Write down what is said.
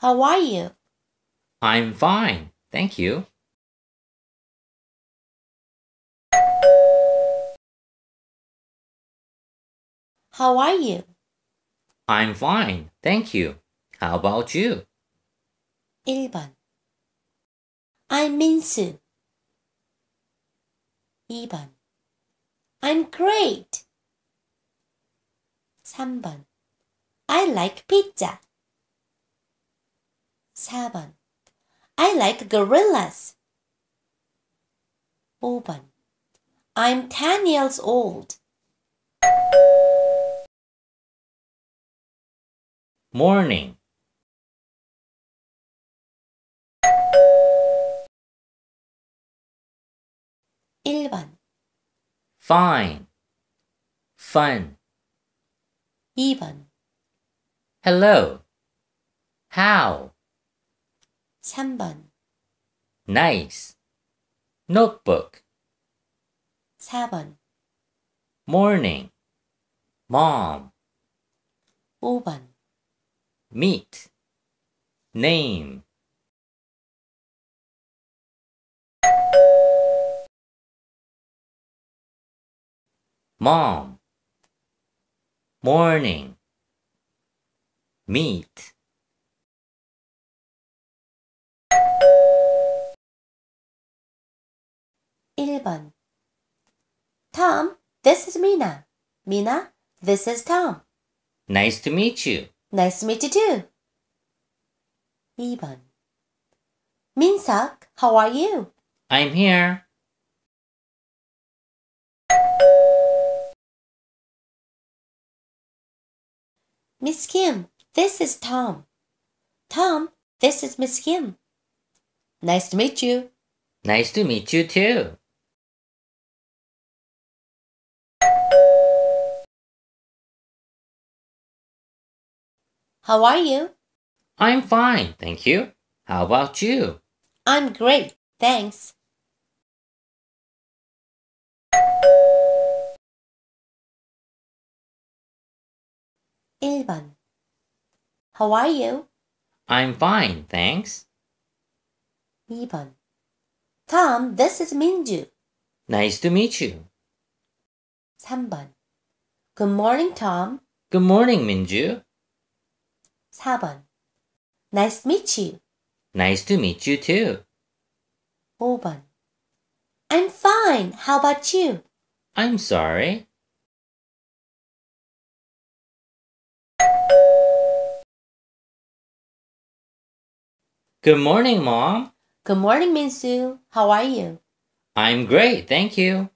How are you? I'm fine, thank you. How are you? I'm fine, thank you. How about you? 1번 I'm Minsu 2번 I'm great 3번 I like pizza 4번 I like gorillas. 5번 I'm 10 years old. morning 일번 fine fun 2번 hello how 3번 nice notebook 4번 morning mom 5번 meet name mom morning meet 1번 Tom, this is Mina. Mina, this is Tom. Nice to meet you. Nice to meet you too. 2번 Minsak, how are you? I'm here. Miss Kim, this is Tom. Tom, this is Miss Kim. Nice to meet you. Nice to meet you too. How are you? I'm fine, thank you. How about you? I'm great, thanks. (1번) How are you? I'm fine, thanks. 2번 Tom, this is Minju. Nice to meet you. 3번 Good morning, Tom. Good morning, Minju. 4번 Nice to meet you. Nice to meet you too. 5번 I'm fine. How about you? I'm sorry. Good morning, Mom. Good morning, Minsu. How are you? I'm great, thank you.